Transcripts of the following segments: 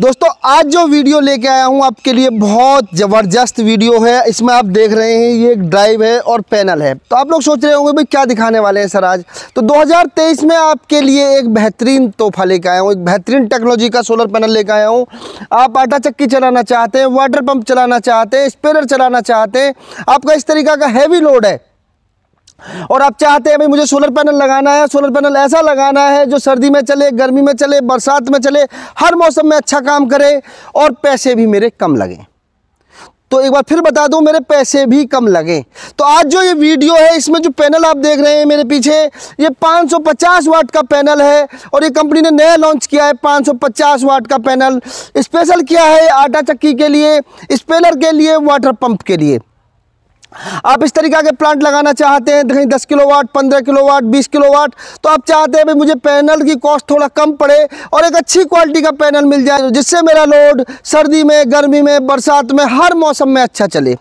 दोस्तों आज जो वीडियो लेके आया हूँ आपके लिए बहुत ज़बरदस्त वीडियो है इसमें आप देख रहे हैं ये एक ड्राइव है और पैनल है तो आप लोग सोच रहे होंगे भाई क्या दिखाने वाले हैं सर आज तो 2023 में आपके लिए एक बेहतरीन तोहफा लेके आया हूँ एक बेहतरीन टेक्नोलॉजी का सोलर पैनल लेके आया हूँ आप आटा चक्की चलाना चाहते हैं वाटर पम्प चलाना चाहते हैं स्पेनर चलाना चाहते हैं आपका इस तरीका का हैवी लोड है और आप चाहते हैं भाई मुझे सोलर पैनल लगाना है सोलर पैनल ऐसा लगाना है जो सर्दी में चले गर्मी में चले बरसात में चले हर मौसम में अच्छा काम करे और पैसे भी मेरे कम लगें तो एक बार फिर बता दूं मेरे पैसे भी कम लगे तो आज जो ये वीडियो है इसमें जो पैनल आप देख रहे हैं मेरे पीछे ये 550 वाट का पैनल है और ये कंपनी ने नया लॉन्च किया है 550 वाट का पैनल स्पेशल क्या है आटा चक्की के लिए स्पेलर के लिए वाटर पंप के लिए आप इस तरीक़ा के प्लांट लगाना चाहते हैं कहीं दस किलो वाट पंद्रह किलो वाट बीस किलो वाट तो आप चाहते हैं भाई मुझे पैनल की कॉस्ट थोड़ा कम पड़े और एक अच्छी क्वालिटी का पैनल मिल जाए जिससे मेरा लोड सर्दी में गर्मी में बरसात में हर मौसम में अच्छा चले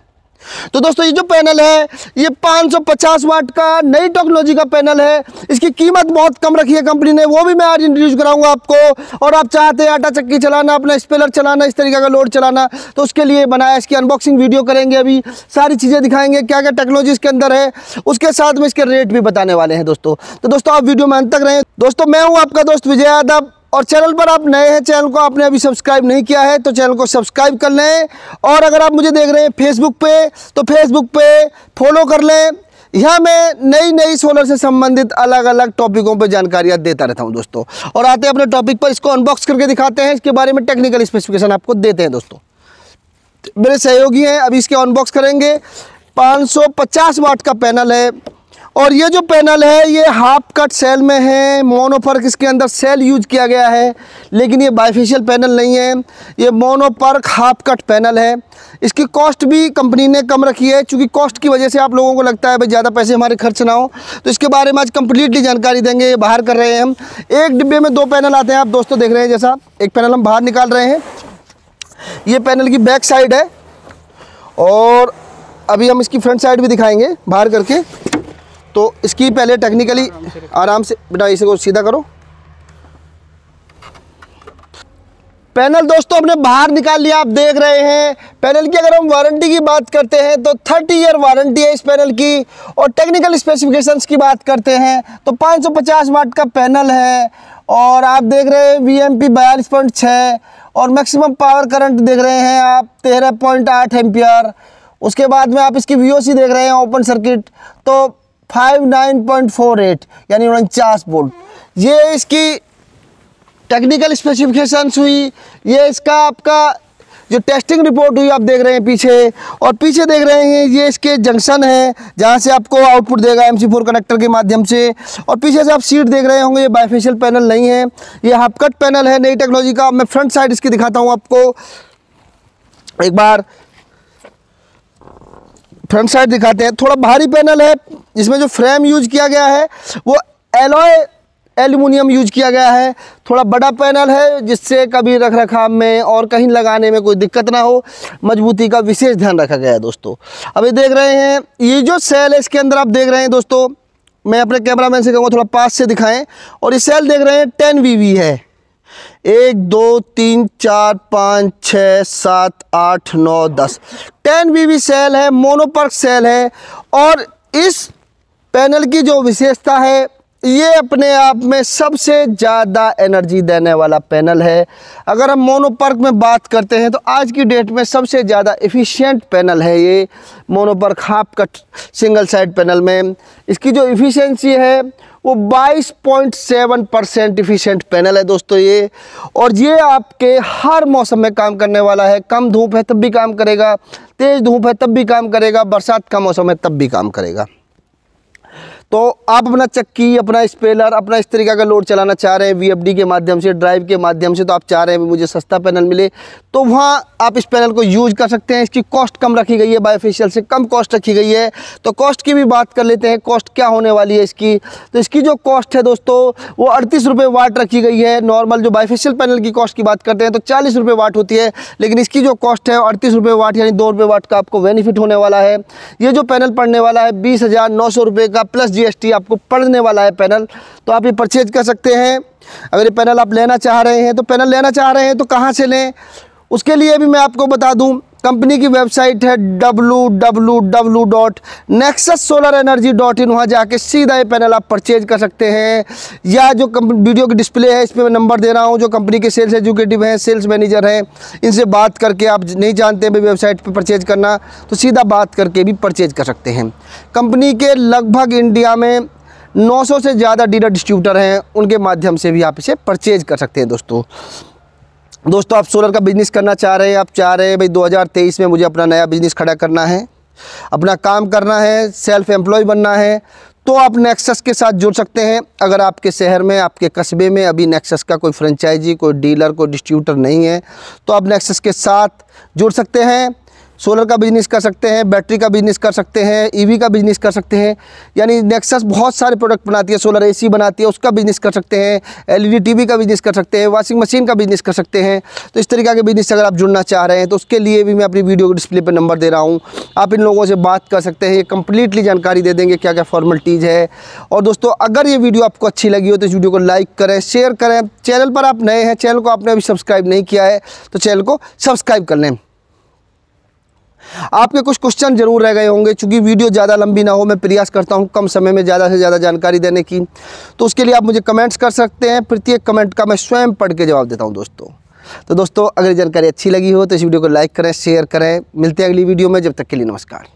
तो दोस्तों ये जो पैनल है ये 550 वाट का नई टेक्नोलॉजी का पैनल है इसकी कीमत बहुत कम रखी है कंपनी ने वो भी मैं आज इंट्रोड्यूस कराऊंगा आपको और आप चाहते हैं आटा चक्की चलाना अपना स्पेलर चलाना इस तरीके का लोड चलाना तो उसके लिए बनाया इसकी अनबॉक्सिंग वीडियो करेंगे अभी सारी चीज़ें दिखाएंगे क्या क्या टेक्नोलॉजी इसके अंदर है उसके साथ में इसके रेट भी बताने वाले हैं दोस्तों तो दोस्तों आप वीडियो में अंत तक रहें दोस्तों मैं हूँ आपका दोस्त विजय यादव और चैनल पर आप नए हैं चैनल को आपने अभी सब्सक्राइब नहीं किया है तो चैनल को सब्सक्राइब कर लें और अगर आप मुझे देख रहे हैं फेसबुक पे तो फेसबुक पे फॉलो कर लें यहाँ मैं नई नई सोलर से संबंधित अलग अलग टॉपिकों पर जानकारियाँ देता रहता हूँ दोस्तों और आते हैं अपने टॉपिक पर इसको अनबॉक्स करके दिखाते हैं इसके बारे में टेक्निकल स्पेसिफिकेशन आपको देते हैं दोस्तों मेरे सहयोगी हैं अभी इसके अनबॉक्स करेंगे 550 वाट का पैनल है और ये जो पैनल है ये हाफ कट सेल में है मोनोपर्क इसके अंदर सेल यूज किया गया है लेकिन ये बाइफिशियल पैनल नहीं है ये मोनोपर्क हाफ कट पैनल है इसकी कॉस्ट भी कंपनी ने कम रखी है चूँकि कॉस्ट की वजह से आप लोगों को लगता है भाई ज़्यादा पैसे हमारे खर्च ना हो तो इसके बारे में आज कम्प्लीटली जानकारी देंगे ये बाहर कर रहे हैं हम एक डिब्बे में दो पैनल आते हैं आप दोस्तों देख रहे हैं जैसा एक पैनल हम बाहर निकाल रहे हैं ये पैनल की बैक साइड है और अभी हम इसकी फ्रंट साइड भी दिखाएंगे बाहर करके तो इसकी पहले टेक्निकली आराम से बेटा को सीधा करो पैनल दोस्तों हमने बाहर निकाल लिया आप देख रहे हैं पैनल की अगर हम वारंटी की बात करते हैं तो 30 ईयर वारंटी है इस पैनल की और टेक्निकल स्पेसिफिकेशंस की बात करते हैं तो 550 वाट का पैनल है और आप देख रहे हैं वी एम पी बयालीस पॉइंट छः और मैक्सिमम पावर करंट देख रहे हैं आप तेरह पॉइंट आठ उसके बाद में आप इसकी वी देख रहे हैं ओपन सर्किट तो five nine point four eight यानी उनचास वोल्ट ये इसकी टेक्निकल स्पेसिफिकेशंस हुई ये इसका आपका जो टेस्टिंग रिपोर्ट हुई आप देख रहे हैं पीछे और पीछे देख रहे हैं ये इसके जंक्शन है जहाँ से आपको आउटपुट देगा एम सी फोर कनेक्टर के माध्यम से और पीछे से आप सीट देख रहे होंगे ये बाइफेशियल पैनल नहीं है ये हाफ कट पैनल है नई टेक्नोलॉजी का मैं फ्रंट साइड इसकी दिखाता हूँ आपको एक बार फ्रंट साइड दिखाते हैं थोड़ा भारी पैनल है इसमें जो फ्रेम यूज किया गया है वो एलॉय एल्यूमिनियम यूज किया गया है थोड़ा बड़ा पैनल है जिससे कभी रख रखाव में और कहीं लगाने में कोई दिक्कत ना हो मजबूती का विशेष ध्यान रखा गया है दोस्तों अभी देख रहे हैं ये जो सेल है इसके अंदर आप देख रहे हैं दोस्तों मैं अपने कैमरामैन से कहूँगा थोड़ा पास से दिखाएं और ये सेल देख रहे हैं टेन वी है एक दो तीन चार पाँच छ सात आठ नौ दस टेन बीवी सेल है मोनोपर्क सेल है और इस पैनल की जो विशेषता है ये अपने आप में सबसे ज़्यादा एनर्जी देने वाला पैनल है अगर हम मोनोपर्क में बात करते हैं तो आज की डेट में सबसे ज़्यादा इफिशेंट पैनल है ये mono PERC half cut single side panel में इसकी जो इफ़िशेंसी है वो 22.7 परसेंट इफिशेंट पैनल है दोस्तों ये और ये आपके हर मौसम में काम करने वाला है कम धूप है तब भी काम करेगा तेज़ धूप है तब भी काम करेगा बरसात का मौसम है तब भी काम करेगा तो आप अपना चक्की अपना स्पेलर अपना इस तरीके का लोड चलाना चाह रहे हैं वी के माध्यम से ड्राइव के माध्यम से तो आप चाह रहे हैं मुझे सस्ता पैनल मिले तो वहाँ आप इस पैनल को यूज़ कर सकते हैं इसकी कॉस्ट कम रखी गई है बायोफेशियल से कम कॉस्ट रखी गई है तो कॉस्ट की भी बात कर लेते हैं कॉस्ट क्या होने वाली है इसकी तो इसकी जो कॉस्ट है दोस्तों वो अड़तीस रुपये वाट रखी गई है नॉर्मल जो बायोफेशियल पैनल की कॉस्ट की बात करते हैं तो चालीस रुपये वाट होती है लेकिन इसकी जो कॉस्ट है अड़तीस रुपये वाट यानी दो रुपये वाट का आपको बेनिफिट होने वाला है ये जो पैनल पड़ने वाला है बीस हज़ार नौ सौ का प्लस जी जीएसटी आपको पड़ने वाला है पैनल तो आप ये परचेज कर सकते हैं अगर ये पैनल आप लेना चाह रहे हैं तो पैनल लेना चाह रहे हैं तो कहाँ से लें उसके लिए भी मैं आपको बता दूँ कंपनी की वेबसाइट है www.nexussolarEnergy.in वहाँ जाके सीधा ये पैनल आप परचेज कर सकते हैं या जो वीडियो की डिस्प्ले है इस पर मैं नंबर दे रहा हूँ जो कंपनी के सेल्स एजुकेटिव हैं सेल्स मैनेजर हैं इनसे बात करके आप नहीं जानते भी वेबसाइट पर परचेज करना तो सीधा बात करके भी परचेज कर सकते हैं कंपनी के लगभग इंडिया में 900 से ज़्यादा डीलर डिस्ट्रीब्यूटर हैं उनके माध्यम से भी आप इसे परचेज कर सकते हैं दोस्तों दोस्तों आप सोलर का बिज़नेस करना चाह रहे हैं आप चाह रहे हैं भाई 2023 में मुझे अपना नया बिज़नेस खड़ा करना है अपना काम करना है सेल्फ एम्प्लॉय बनना है तो आप नेक्सस के साथ जुड़ सकते हैं अगर आपके शहर में आपके कस्बे में अभी नेक्सस का कोई फ्रेंचाइजी कोई डीलर कोई डिस्ट्रीब्यूटर नहीं है तो आप नेक्सस के साथ जुड़ सकते हैं सोलर का बिजनेस कर सकते हैं बैटरी का बिजनेस कर सकते हैं ईवी e का बिजनेस कर सकते हैं यानी नेक्सस बहुत सारे प्रोडक्ट बनाती है सोलर एसी बनाती है उसका बिजनेस कर सकते हैं एलईडी टीवी e का बिजनेस कर सकते हैं वॉशिंग मशीन का बिजनेस कर सकते हैं तो इस तरीके के बिजनेस अगर आप जुड़ना चाह रहे हैं तो उसके लिए भी मैं अपनी वीडियो डिस्प्ले पर नंबर दे रहा हूँ आप इन लोगों से बात कर सकते हैं ये कम्प्लीटली जानकारी दे देंगे क्या क्या फॉर्मेलिटीज़ है और दोस्तों अगर ये वीडियो आपको अच्छी लगी हो तो इस वीडियो को लाइक करें शेयर करें चैनल पर आप नए हैं चैनल को आपने अभी सब्सक्राइब नहीं किया है तो चैनल को सब्सक्राइब कर लें आपके कुछ क्वेश्चन जरूर रह गए होंगे चूंकि वीडियो ज़्यादा लंबी ना हो मैं प्रयास करता हूँ कम समय में ज़्यादा से ज़्यादा जानकारी देने की तो उसके लिए आप मुझे कमेंट्स कर सकते हैं प्रत्येक कमेंट का मैं स्वयं पढ़ के जवाब देता हूँ दोस्तों तो दोस्तों अगर जानकारी अच्छी लगी हो तो इस वीडियो को लाइक करें शेयर करें मिलते हैं अगली वीडियो में जब तक के लिए नमस्कार